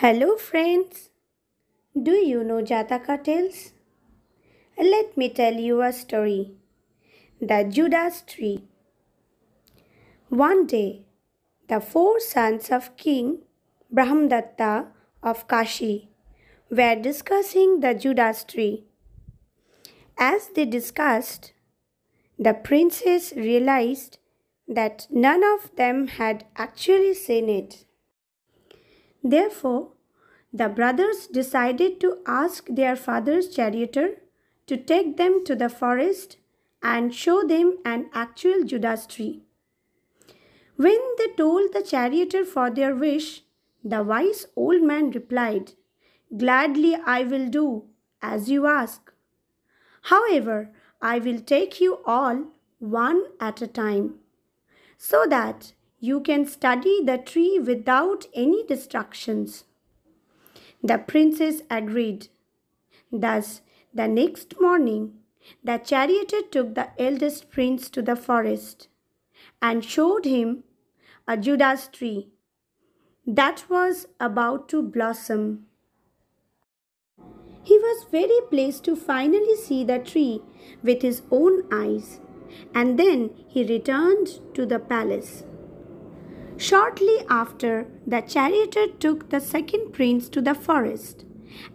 Hello friends, do you know Jataka tales? Let me tell you a story. The Judas Tree. One day, the four sons of King Brahmadatta of Kashi were discussing the Judas Tree. As they discussed, the princes realized that none of them had actually seen it. Therefore, the brothers decided to ask their father's charioteer to take them to the forest and show them an actual Judas tree. When they told the charioteer for their wish, the wise old man replied, Gladly I will do as you ask. However, I will take you all one at a time, so that you can study the tree without any distractions. The princess agreed. Thus, the next morning, the charioteer took the eldest prince to the forest and showed him a Judas tree that was about to blossom. He was very pleased to finally see the tree with his own eyes, and then he returned to the palace. Shortly after, the charioteer took the second prince to the forest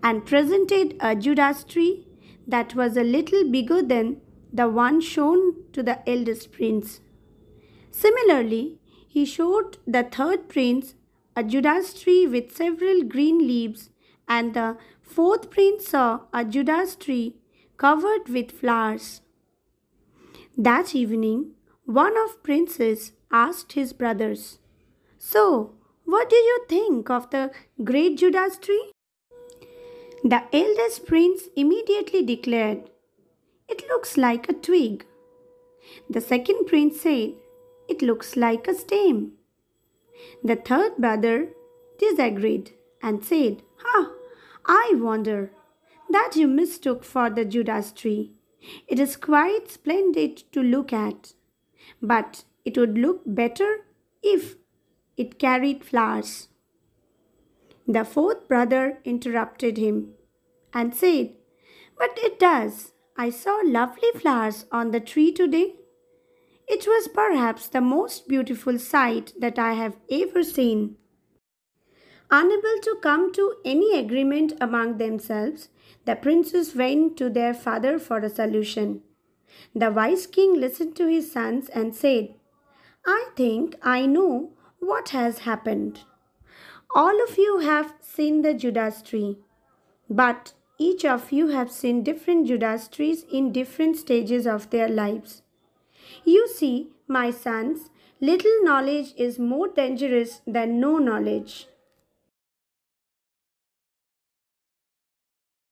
and presented a Judas tree that was a little bigger than the one shown to the eldest prince. Similarly, he showed the third prince a Judas tree with several green leaves, and the fourth prince saw a Judas tree covered with flowers. That evening, one of princes asked his brothers, so, what do you think of the great Judas tree? The eldest prince immediately declared, It looks like a twig. The second prince said, It looks like a stem. The third brother disagreed and said, Ha, I wonder that you mistook for the Judas tree. It is quite splendid to look at, but it would look better if it carried flowers. The fourth brother interrupted him and said, But it does. I saw lovely flowers on the tree today. It was perhaps the most beautiful sight that I have ever seen. Unable to come to any agreement among themselves, the princes went to their father for a solution. The wise king listened to his sons and said, I think I know what has happened. All of you have seen the Judas tree, but each of you have seen different Judas trees in different stages of their lives. You see, my sons, little knowledge is more dangerous than no knowledge.